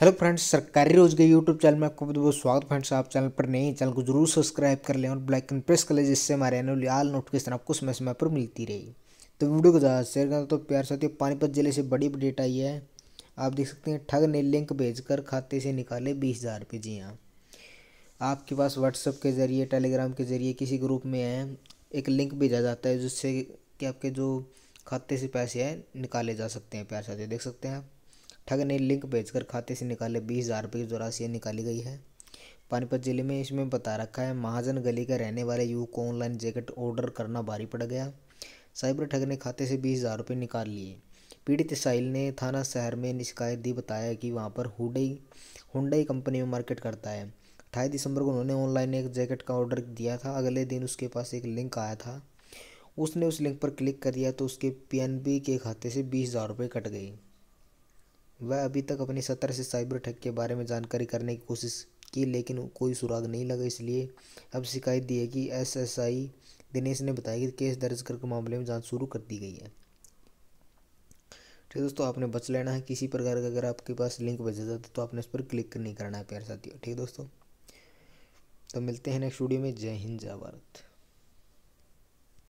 hello friends सरकारी रोज के YouTube channel में आपको बहुत बहुत स्वागत फ्रेंड्स आप चैनल पर नहीं चैनल को जरूर सब्सक्राइब कर लें और ब्लैक एंड प्रेस कर लें जिससे हमारे आने आल नोटिफिकेशन आपको समय समय पर मिलती रही तो वीडियो को ज़्यादा शेयर करें तो प्यार साथियों पानीपत जिले से बड़ी अपडेट आई है आप देख सकते हैं ठग ने लिंक भेज खाते से निकाले बीस हज़ार रुपये जी हाँ आपके पास व्हाट्सअप के ज़रिए टेलीग्राम के ज़रिए किसी ग्रुप में है एक लिंक भेजा जाता है जिससे कि आपके जो खाते से पैसे हैं निकाले जा सकते हैं प्यार साथियों देख सकते हैं आप ठग ने लिंक भेजकर खाते से निकाले बीस हज़ार रुपये की जराशिया निकाली गई है पानीपत जिले में इसमें बता रखा है महाजन गली के रहने वाले युवक को ऑनलाइन जैकेट ऑर्डर करना भारी पड़ गया साइबर ठग ने खाते से बीस हज़ार रुपये निकाल लिए पीड़ित साहिल ने थाना शहर में शिकायत दी बताया कि वहाँ पर हुडई हुडई कंपनी में मार्केट करता है अठाई दिसंबर को उन्होंने ऑनलाइन एक जैकेट का ऑर्डर दिया था अगले दिन उसके पास एक लिंक आया था उसने उस लिंक पर क्लिक कर दिया तो उसके पीएनबी के खाते से बीस हज़ार रुपये कट गई वह अभी तक अपनी सतर से साइबर ठग के बारे में जानकारी करने की कोशिश की लेकिन कोई सुराग नहीं लगा इसलिए अब शिकायत दी है कि एसएसआई दिनेश ने बताया कि केस दर्ज करके मामले में जांच शुरू कर दी गई है ठीक दोस्तों आपने बच लेना है किसी प्रकार का अगर आपके पास लिंक बचा जाता तो आपने उस पर क्लिक नहीं करना है प्यार साथियों ठीक है दोस्तों तो मिलते हैं नेक्स्ट वीडियो में जय हिंद जय भारत